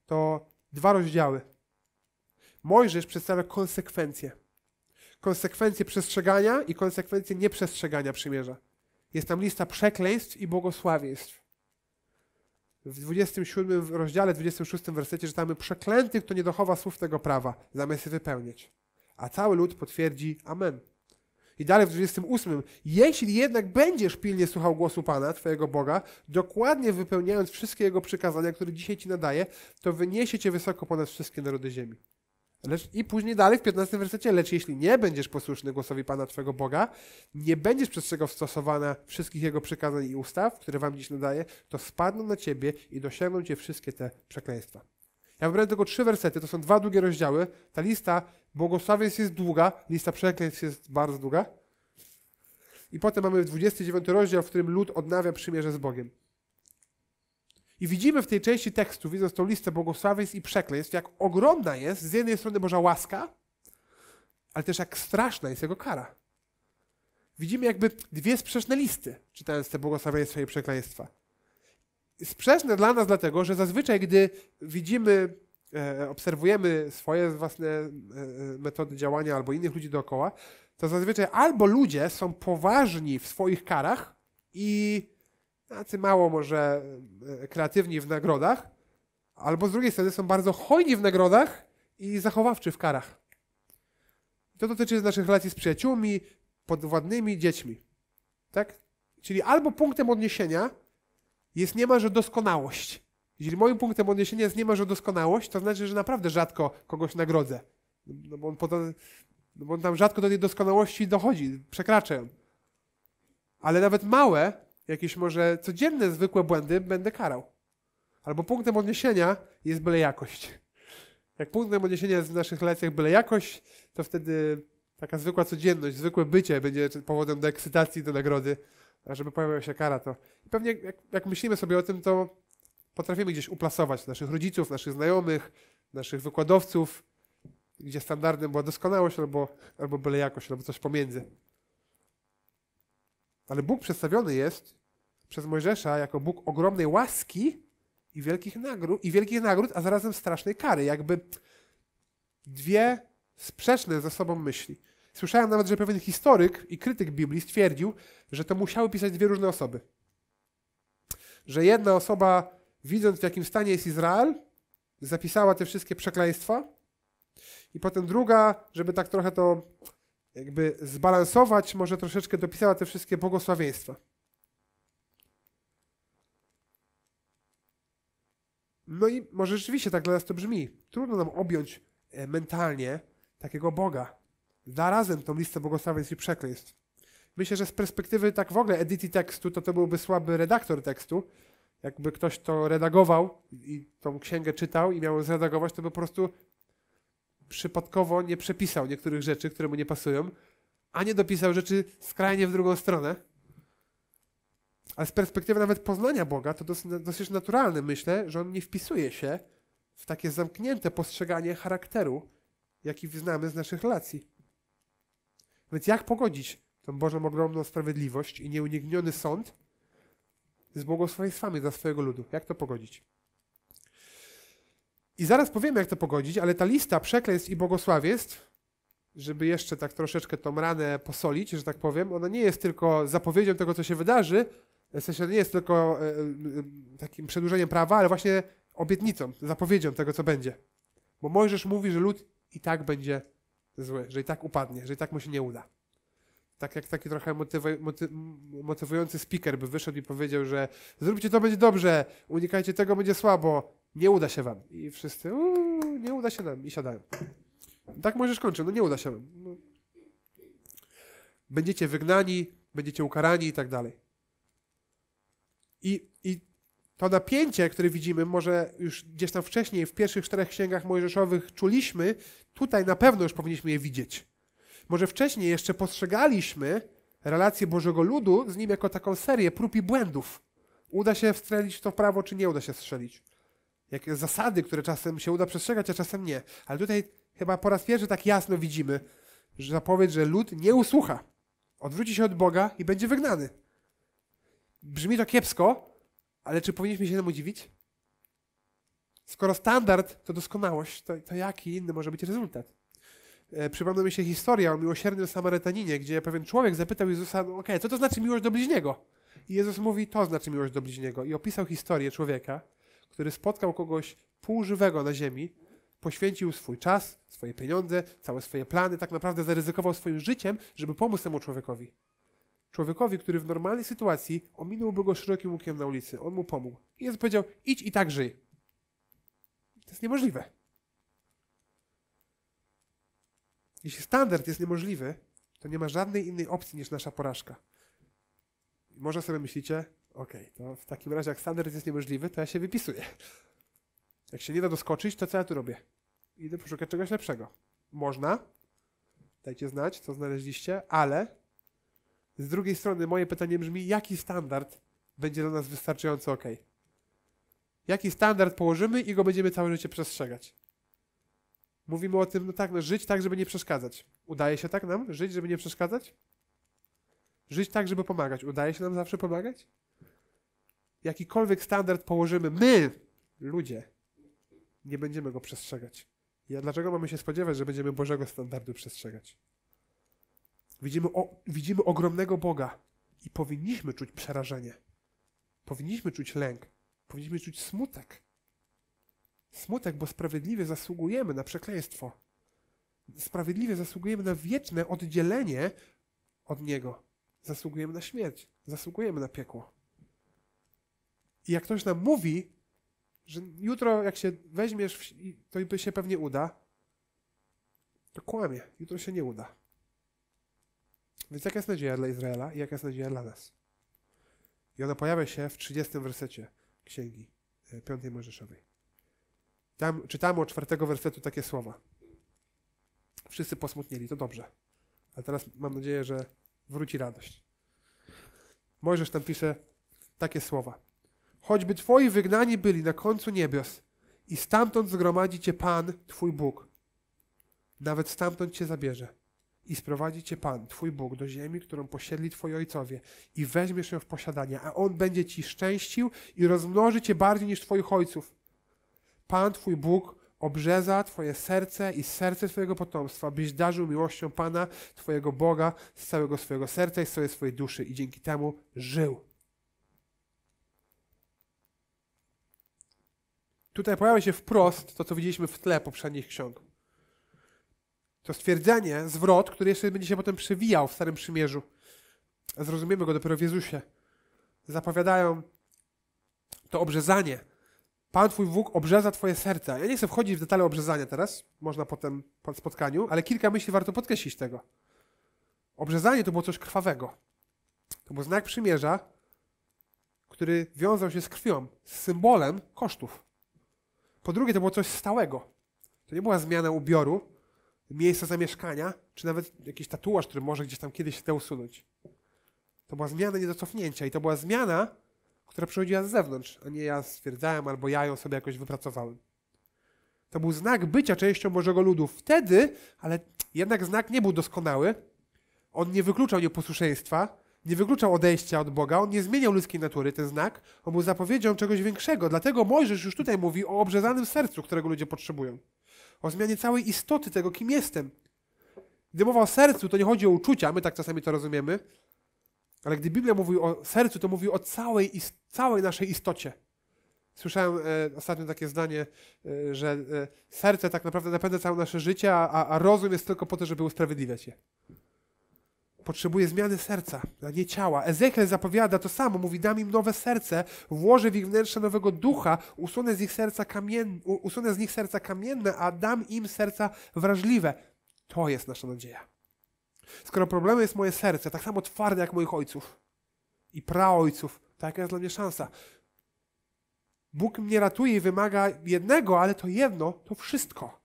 Speaker 1: to dwa rozdziały. Mojżesz przedstawia konsekwencje konsekwencje przestrzegania i konsekwencje nieprzestrzegania przymierza. Jest tam lista przekleństw i błogosławieństw. W 27 rozdziale, 26 wersecie czytamy: Przeklęty, kto nie dochowa słów tego prawa, zamiast je wypełniać. A cały lud potwierdzi Amen. I dalej w 28. Jeśli jednak będziesz pilnie słuchał głosu Pana, Twojego Boga, dokładnie wypełniając wszystkie Jego przykazania, które dzisiaj Ci nadaje, to wyniesie Cię wysoko ponad wszystkie narody ziemi. Lecz, I później dalej w 15 wersecie, lecz jeśli nie będziesz posłuszny głosowi Pana twojego Boga, nie będziesz przestrzegał stosowania wszystkich Jego przykazań i ustaw, które Wam dziś nadaje, to spadną na Ciebie i dosięgną Cię wszystkie te przekleństwa. Ja wybrałem tylko trzy wersety, to są dwa długie rozdziały. Ta lista błogosławieństw jest długa, lista przekleństw jest bardzo długa. I potem mamy 29 rozdział, w którym lud odnawia przymierze z Bogiem. I widzimy w tej części tekstu, widząc tą listę błogosławieństw i przekleństw, jak ogromna jest z jednej strony Boża łaska, ale też jak straszna jest Jego kara. Widzimy jakby dwie sprzeczne listy, czytając te błogosławieństwa i przekleństwa. Sprzeczne dla nas dlatego, że zazwyczaj, gdy widzimy, e, obserwujemy swoje własne e, metody działania albo innych ludzi dookoła, to zazwyczaj albo ludzie są poważni w swoich karach i tacy mało może e, kreatywni w nagrodach, albo z drugiej strony są bardzo hojni w nagrodach i zachowawczy w karach. To dotyczy naszych relacji z przyjaciółmi, podwładnymi, dziećmi. Tak? Czyli albo punktem odniesienia jest niemalże doskonałość. Jeżeli moim punktem odniesienia jest niemalże doskonałość, to znaczy, że naprawdę rzadko kogoś nagrodzę. No bo on, potem, no bo on tam rzadko do tej doskonałości dochodzi, przekracza ją. Ale nawet małe jakieś może codzienne, zwykłe błędy będę karał. Albo punktem odniesienia jest byle jakość. Jak punktem odniesienia jest w naszych relacjach byle jakość, to wtedy taka zwykła codzienność, zwykłe bycie będzie powodem do ekscytacji, do nagrody, a żeby pojawiła się kara, to i pewnie jak, jak, myślimy sobie o tym, to potrafimy gdzieś uplasować naszych rodziców, naszych znajomych, naszych wykładowców, gdzie standardem była doskonałość albo, albo byle jakość, albo coś pomiędzy. Ale Bóg przedstawiony jest przez Mojżesza jako Bóg ogromnej łaski i wielkich nagród, i wielkich nagród a zarazem strasznej kary. Jakby dwie sprzeczne ze sobą myśli. Słyszałem nawet, że pewien historyk i krytyk Biblii stwierdził, że to musiały pisać dwie różne osoby. Że jedna osoba, widząc w jakim stanie jest Izrael, zapisała te wszystkie przekleństwa, i potem druga, żeby tak trochę to jakby zbalansować, może troszeczkę dopisała te wszystkie błogosławieństwa. No i może rzeczywiście tak dla nas to brzmi. Trudno nam objąć e, mentalnie takiego Boga. Zarazem tą listę błogosławieństw i przekleństw. Myślę, że z perspektywy tak w ogóle edycji tekstu, to to byłby słaby redaktor tekstu. Jakby ktoś to redagował i tą księgę czytał i miał zredagować, to by po prostu przypadkowo nie przepisał niektórych rzeczy, które mu nie pasują, a nie dopisał rzeczy skrajnie w drugą stronę. Ale z perspektywy nawet poznania Boga, to dosyć naturalne, myślę, że on nie wpisuje się w takie zamknięte postrzeganie charakteru, jaki znamy z naszych relacji. Więc jak pogodzić tą Bożą ogromną sprawiedliwość i nieuniegniony sąd z błogosławieństwami dla swojego ludu? Jak to pogodzić? I zaraz powiem, jak to pogodzić, ale ta lista przekleństw i błogosławieństw, żeby jeszcze tak troszeczkę tą ranę posolić, że tak powiem, ona nie jest tylko zapowiedzią tego, co się wydarzy, w sensie nie jest tylko e, e, e, takim przedłużeniem prawa, ale właśnie obietnicą, zapowiedzią tego, co będzie. Bo Mojżesz mówi, że lud i tak będzie zły, że i tak upadnie, że i tak mu się nie uda. Tak jak taki trochę moty, motywujący speaker by wyszedł i powiedział, że zróbcie to, będzie dobrze, unikajcie tego, będzie słabo, nie uda się wam. I wszyscy, nie uda się nam i siadają. Tak możesz kończyć, no nie uda się wam. No. Będziecie wygnani, będziecie ukarani i tak dalej. I, I to napięcie, które widzimy, może już gdzieś tam wcześniej, w pierwszych czterech księgach mojżeszowych czuliśmy, tutaj na pewno już powinniśmy je widzieć. Może wcześniej jeszcze postrzegaliśmy relację Bożego Ludu z nim jako taką serię prób i błędów. Uda się wstrzelić to w prawo, czy nie uda się strzelić jakie zasady, które czasem się uda przestrzegać, a czasem nie. Ale tutaj chyba po raz pierwszy tak jasno widzimy że zapowiedź, że lud nie usłucha. Odwróci się od Boga i będzie wygnany. Brzmi to kiepsko, ale czy powinniśmy się temu dziwić? Skoro standard to doskonałość, to, to jaki inny może być rezultat? E, przypomina mi się historia o miłosiernym Samarytaninie, gdzie pewien człowiek zapytał Jezusa, no okej, okay, co to znaczy miłość do bliźniego? I Jezus mówi, to znaczy miłość do bliźniego. I opisał historię człowieka, który spotkał kogoś półżywego na ziemi, poświęcił swój czas, swoje pieniądze, całe swoje plany, tak naprawdę zaryzykował swoim życiem, żeby pomóc temu człowiekowi. Człowiekowi, który w normalnej sytuacji ominąłby go szerokim łukiem na ulicy. On mu pomógł. I Jezus powiedział, idź i tak żyj. To jest niemożliwe. Jeśli standard jest niemożliwy, to nie ma żadnej innej opcji niż nasza porażka. może sobie myślicie, Okej, okay, to w takim razie jak standard jest niemożliwy, to ja się wypisuję. Jak się nie da doskoczyć, to co ja tu robię? Idę poszukać czegoś lepszego. Można. Dajcie znać, co znaleźliście, ale z drugiej strony moje pytanie brzmi, jaki standard będzie dla nas wystarczająco ok? Jaki standard położymy i go będziemy całe życie przestrzegać? Mówimy o tym, no tak, no żyć tak, żeby nie przeszkadzać. Udaje się tak nam? Żyć, żeby nie przeszkadzać? Żyć tak, żeby pomagać. Udaje się nam zawsze pomagać? jakikolwiek standard położymy my, ludzie, nie będziemy go przestrzegać. Ja dlaczego mamy się spodziewać, że będziemy Bożego standardu przestrzegać? Widzimy, o, widzimy ogromnego Boga i powinniśmy czuć przerażenie. Powinniśmy czuć lęk. Powinniśmy czuć smutek. Smutek, bo sprawiedliwie zasługujemy na przekleństwo. Sprawiedliwie zasługujemy na wieczne oddzielenie od Niego. Zasługujemy na śmierć. Zasługujemy na piekło. I jak ktoś nam mówi, że jutro jak się weźmiesz, to by się pewnie uda, to kłamie. Jutro się nie uda. Więc jaka jest nadzieja dla Izraela i jaka jest nadzieja dla nas? I ona pojawia się w 30 wersecie Księgi 5 e, Mojżeszowej. Tam czytamy od czwartego wersetu takie słowa. Wszyscy posmutnieli, to dobrze. ale teraz mam nadzieję, że wróci radość. Mojżesz tam pisze takie słowa choćby Twoi wygnani byli na końcu niebios i stamtąd zgromadzi Cię Pan, Twój Bóg. Nawet stamtąd Cię zabierze i sprowadzi Cię Pan, Twój Bóg, do ziemi, którą posiedli Twoi ojcowie i weźmiesz ją w posiadanie, a On będzie Ci szczęścił i rozmnoży Cię bardziej niż Twoich ojców. Pan, Twój Bóg, obrzeza Twoje serce i serce Twojego potomstwa, byś darzył miłością Pana, Twojego Boga, z całego swojego serca i z całej swojej duszy i dzięki temu żył. Tutaj pojawia się wprost to, co widzieliśmy w tle poprzednich ksiąg. To stwierdzenie, zwrot, który jeszcze będzie się potem przewijał w Starym Przymierzu. Zrozumiemy go dopiero w Jezusie. Zapowiadają to obrzezanie. Pan Twój Bóg obrzeza Twoje serca. Ja nie chcę wchodzić w detale obrzezania teraz, można potem po spotkaniu, ale kilka myśli warto podkreślić tego. Obrzezanie to było coś krwawego. To był znak przymierza, który wiązał się z krwią, z symbolem kosztów. Po drugie, to było coś stałego. To nie była zmiana ubioru, miejsca zamieszkania, czy nawet jakiś tatuaż, który może gdzieś tam kiedyś chce usunąć. To była zmiana nie do cofnięcia i to była zmiana, która przychodziła z zewnątrz, a nie ja stwierdzałem albo ja ją sobie jakoś wypracowałem. To był znak bycia częścią Bożego ludu wtedy, ale jednak znak nie był doskonały. On nie wykluczał nieposłuszeństwa, nie wykluczał odejścia od Boga, on nie zmieniał ludzkiej natury, ten znak, on był zapowiedzią czegoś większego. Dlatego Mojżesz już tutaj mówi o obrzezanym sercu, którego ludzie potrzebują. O zmianie całej istoty tego, kim jestem. Gdy mowa o sercu, to nie chodzi o uczucia, my tak czasami to rozumiemy, ale gdy Biblia mówi o sercu, to mówi o całej, całej naszej istocie. Słyszałem e, ostatnio takie zdanie, e, że e, serce tak naprawdę napędza całe nasze życie, a, a, rozum jest tylko po to, żeby usprawiedliwiać je potrzebuje zmiany serca, a nie ciała. Ezekiel zapowiada to samo, mówi, dam im nowe serce, włożę w ich wnętrze nowego ducha, usunę z, ich serca kamien... usunę z nich serca kamienne, a dam im serca wrażliwe. To jest nasza nadzieja. Skoro problemem jest moje serce, tak samo twarde jak moich ojców i praojców, jaka jest dla mnie szansa. Bóg mnie ratuje i wymaga jednego, ale to jedno to wszystko.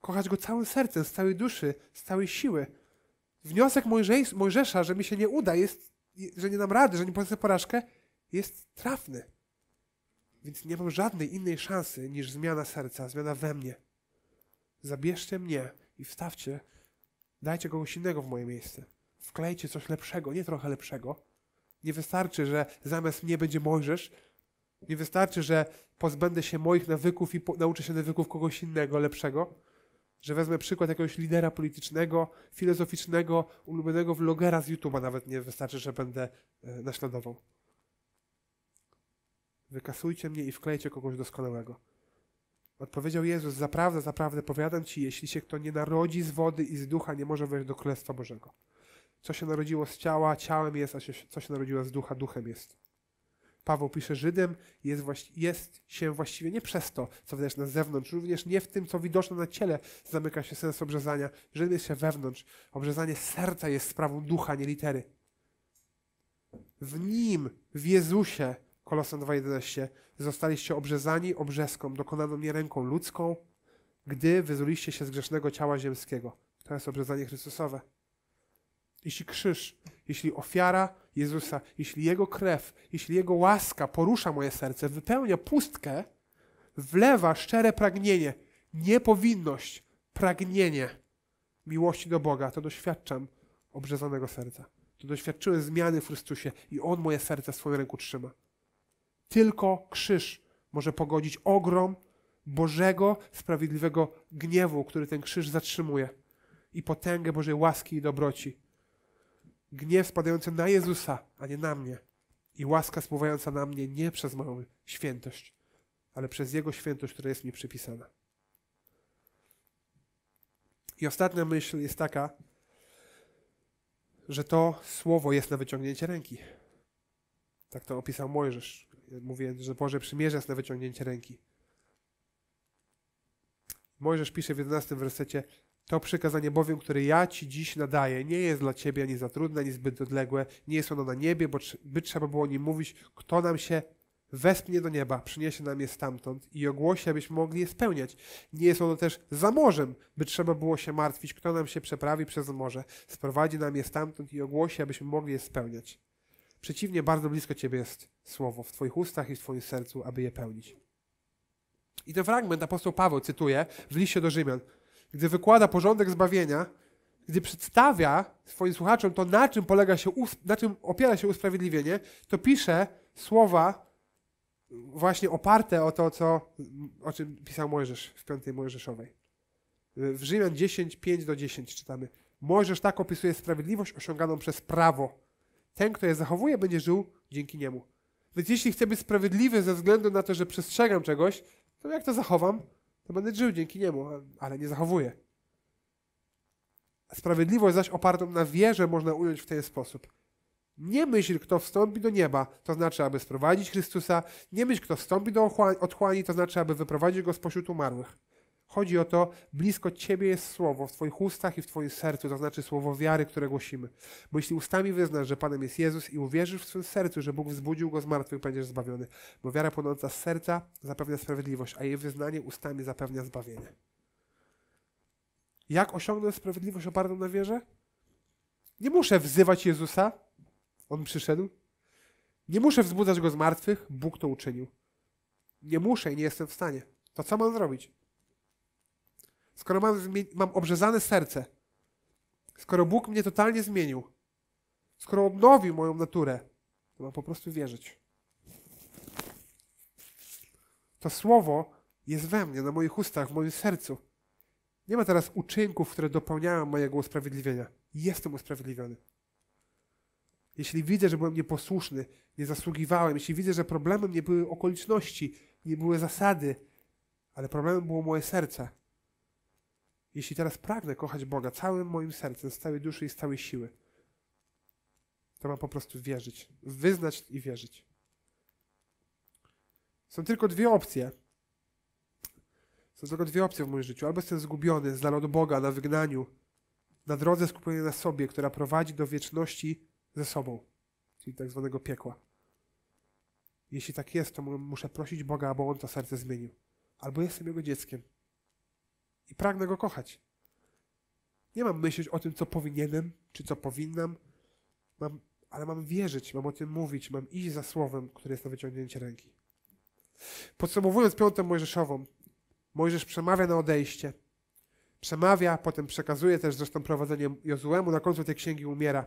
Speaker 1: Kochać Go całym sercem, z całej duszy, z całej siły, wniosek Mojżesz, Mojżesza, że mi się nie uda, jest, że nie dam rady, że nie poniosę porażkę, jest trafny. Więc nie mam żadnej innej szansy niż zmiana serca, zmiana we mnie. Zabierzcie mnie i wstawcie, dajcie kogoś innego w moje miejsce. Wklejcie coś lepszego, nie trochę lepszego. Nie wystarczy, że zamiast mnie będzie Mojżesz, nie wystarczy, że pozbędę się moich nawyków i nauczę się nawyków kogoś innego, lepszego że wezmę przykład jakiegoś lidera politycznego, filozoficznego, ulubionego vlogera z YouTube'a, nawet nie wystarczy, że będę e, naśladował. Wykasujcie mnie i wklejcie kogoś doskonałego. Odpowiedział Jezus, zaprawdę, zaprawdę powiadam ci, jeśli się kto nie narodzi z wody i z ducha, nie może wejść do Królestwa Bożego. Co się narodziło z ciała, ciałem jest, a się, co się narodziło z ducha, duchem jest. Paweł pisze Żydem, jest, jest, się właściwie nie przez to, co widać na zewnątrz, również nie w tym, co widoczne na ciele zamyka się sens obrzezania. Żydem jest się wewnątrz. Obrzezanie serca jest sprawą ducha, nie litery. W Nim, w Jezusie, Kolosan 2.11, zostaliście obrzezani obrzeską, dokonaną nie ręką ludzką, gdy wyzuliście się z grzesznego ciała ziemskiego. To jest obrzezanie Chrystusowe. Jeśli krzyż, jeśli ofiara Jezusa, jeśli Jego krew, jeśli Jego łaska porusza moje serce, wypełnia pustkę, wlewa szczere pragnienie, niepowinność, pragnienie miłości do Boga, to doświadczam obrzezanego serca. To doświadczyłem zmiany w Chrystusie i On moje serce w swoim ręku trzyma. Tylko krzyż może pogodzić ogrom Bożego, sprawiedliwego gniewu, który ten krzyż zatrzymuje i potęgę Bożej łaski i dobroci, Gniew spadający na Jezusa, a nie na mnie. I łaska spływająca na mnie nie przez moją świętość, ale przez Jego świętość, która jest mi przypisana. I ostatnia myśl jest taka, że to słowo jest na wyciągnięcie ręki. Tak to opisał Mojżesz, mówiąc, że Boże przymierze jest na wyciągnięcie ręki. Mojżesz pisze w 11 wersecie: to przykazanie bowiem, które ja Ci dziś nadaję, nie jest dla Ciebie ani za trudne, ani zbyt odległe. Nie jest ono na niebie, bo by trzeba było o nim mówić, kto nam się wespnie do nieba, przyniesie nam je stamtąd i ogłosi, abyśmy mogli je spełniać. Nie jest ono też za morzem, by trzeba było się martwić, kto nam się przeprawi przez morze. Sprowadzi nam je stamtąd i ogłosi, abyśmy mogli je spełniać. Przeciwnie, bardzo blisko Ciebie jest słowo w Twoich ustach i w Twoim sercu, aby je pełnić. I ten fragment apostoł Paweł cytuje w liście do Rzymian – gdy wykłada porządek zbawienia, gdy przedstawia swoim słuchaczom to, na czym polega się, na czym opiera się usprawiedliwienie, to pisze słowa właśnie oparte o to, co, o czym pisał Mojżesz w piątej Mojżeszowej. W Rzymian 10, 5 do 10 czytamy. Mojżesz tak opisuje sprawiedliwość osiąganą przez prawo. Ten, kto je zachowuje, będzie żył dzięki niemu. Więc jeśli chcę być sprawiedliwy ze względu na to, że przestrzegam czegoś, to jak to zachowam? to no będę żył dzięki niemu, ale nie zachowuję. Sprawiedliwość zaś opartą na wierze można ująć w ten sposób. Nie myśl, kto wstąpi do nieba, to znaczy, aby sprowadzić Chrystusa. Nie myśl, kto wstąpi do otchłani, to znaczy, aby wyprowadzić go spośród umarłych. Chodzi o to, blisko Ciebie jest Słowo, w Twoich ustach i w Twoim sercu, to znaczy Słowo wiary, które głosimy. Bo jeśli ustami wyznasz, że Panem jest Jezus i uwierzysz w swym sercu, że Bóg wzbudził Go z martwych, będziesz zbawiony. Bo wiara płynąca z serca zapewnia sprawiedliwość, a jej wyznanie ustami zapewnia zbawienie. Jak osiągnąć sprawiedliwość opartą na wierze? Nie muszę wzywać Jezusa, On przyszedł. Nie muszę wzbudzać Go z martwych, Bóg to uczynił. Nie muszę i nie jestem w stanie. To co mam zrobić? skoro mam, mam obrzezane serce, skoro Bóg mnie totalnie zmienił, skoro odnowił moją naturę, to mam po prostu wierzyć. To słowo jest we mnie, na moich ustach, w moim sercu. Nie ma teraz uczynków, które dopełniają mojego usprawiedliwienia. Jestem usprawiedliwiony. Jeśli widzę, że byłem nieposłuszny, nie zasługiwałem, jeśli widzę, że problemem nie były okoliczności, nie były zasady, ale problemem było moje serce, jeśli teraz pragnę kochać Boga całym moim sercem, z całej duszy i z całej siły, to mam po prostu wierzyć, wyznać i wierzyć. Są tylko dwie opcje. Są tylko dwie opcje w moim życiu. Albo jestem zgubiony, znany od Boga, na wygnaniu, na drodze skupionej na sobie, która prowadzi do wieczności ze sobą, czyli tak zwanego piekła. Jeśli tak jest, to muszę prosić Boga, aby On to serce zmienił. Albo jestem Jego dzieckiem, i pragnę go kochać. Nie mam myśleć o tym, co powinienem, czy co powinnam, mam, ale mam wierzyć, mam o tym mówić, mam iść za słowem, które jest na wyciągnięcie ręki. Podsumowując piątą Mojżeszową, Mojżesz przemawia na odejście, przemawia, potem przekazuje też zresztą prowadzenie Jozuemu, na końcu tej księgi umiera.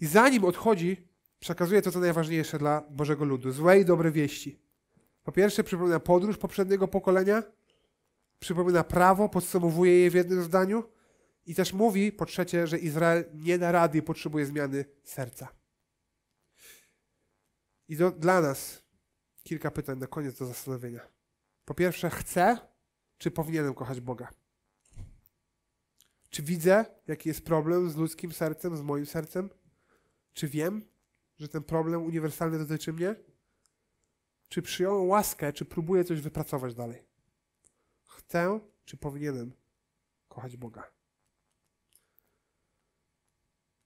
Speaker 1: I zanim odchodzi, przekazuje to, co najważniejsze dla Bożego ludu, złe i dobre wieści. Po pierwsze przypomina podróż poprzedniego pokolenia – przypomina prawo, podsumowuje je w jednym zdaniu i też mówi, po trzecie, że Izrael nie da rady i potrzebuje zmiany serca. I do, dla nas kilka pytań na koniec do zastanowienia. Po pierwsze, chcę, czy powinienem kochać Boga? Czy widzę, jaki jest problem z ludzkim sercem, z moim sercem? Czy wiem, że ten problem uniwersalny dotyczy mnie? Czy przyjąłem łaskę, czy próbuję coś wypracować dalej? Chcę, czy powinienem kochać Boga?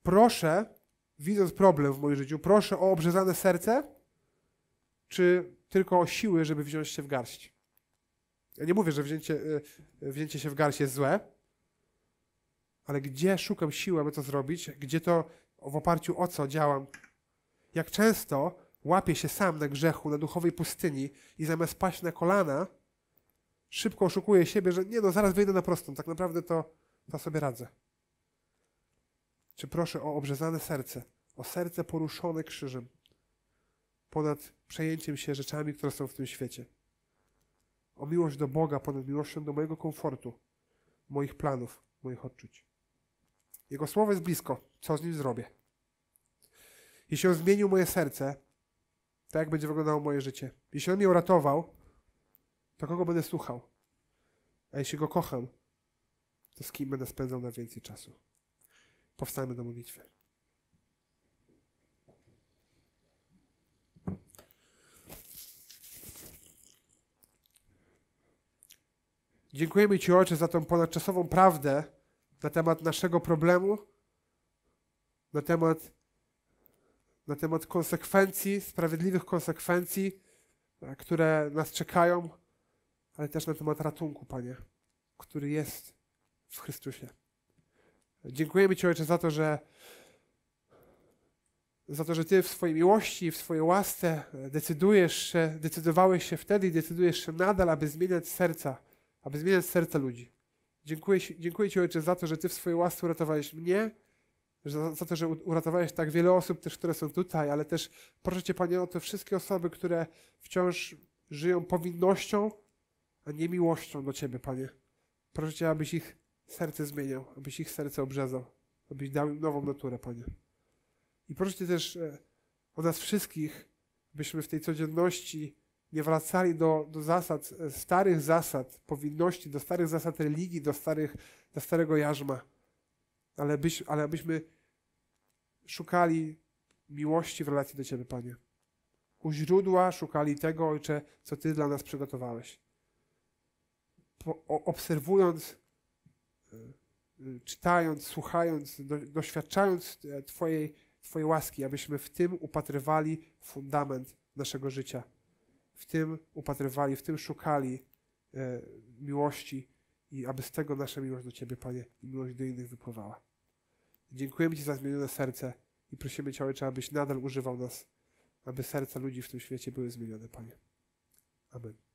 Speaker 1: Proszę, widząc problem w moim życiu, proszę o obrzezane serce, czy tylko o siły, żeby wziąć się w garść? Ja nie mówię, że wzięcie, e, wzięcie się w garść jest złe, ale gdzie szukam siły, aby to zrobić? Gdzie to, w oparciu o co działam? Jak często łapię się sam na grzechu, na duchowej pustyni i zamiast paść na kolana, szybko oszukuję siebie, że nie no, zaraz wyjdę na prostą, tak naprawdę to, to sobie radzę. Czy proszę o obrzezane serce, o serce poruszone krzyżem, ponad przejęciem się rzeczami, które są w tym świecie. O miłość do Boga ponad miłością do mojego komfortu, moich planów, moich odczuć. Jego słowo jest blisko, co z nim zrobię. Jeśli on zmienił moje serce, tak jak będzie wyglądało moje życie. Jeśli on mnie uratował, to kogo będę słuchał? A jeśli go kocham, to z kim będę spędzał najwięcej czasu? Powstajmy do modlitwy. Dziękujemy Ci, Ojcze, za tą ponadczasową prawdę na temat naszego problemu, na temat, na temat konsekwencji, sprawiedliwych konsekwencji, które nas czekają ale też na temat ratunku, Panie, który jest w Chrystusie. Dziękujemy Ci, Ojcze, za to, że za to, że Ty w swojej miłości, w swojej łasce decydujesz się, decydowałeś się wtedy i decydujesz się nadal, aby zmieniać serca, aby zmieniać serca ludzi. Dziękuję, dziękuję Ci, Ojcze, za to, że Ty w swojej łasce uratowałeś mnie, za, za to, że uratowałeś tak wiele osób też, które są tutaj, ale też proszę Cię, Panie, o te wszystkie osoby, które wciąż żyją powinnością, a nie miłością do Ciebie, Panie. Proszę Cię, abyś ich serce zmieniał, abyś ich serce obrzezał, abyś dał im nową naturę, Panie. I proszę Cię też e, o nas wszystkich, byśmy w tej codzienności nie wracali do, do zasad, e, starych zasad, powinności, do starych zasad religii, do, starych, do starego jarzma, ale, byś, ale byśmy szukali miłości w relacji do Ciebie, Panie. U źródła szukali tego, Ojcze, co Ty dla nas przygotowałeś obserwując, e, e, czytając, słuchając, doświadczając e, Twojej, Twojej łaski, abyśmy w tym upatrywali fundament naszego życia. W tym upatrywali, w tym szukali miłości i aby z tego nasza miłość do Ciebie, Panie, i miłość do innych wypływała. Dziękujemy Ci za zmienione serce i prosimy Cię, Ojcze, abyś nadal używał nas, aby serca ludzi w tym świecie były zmienione, Panie. Amen.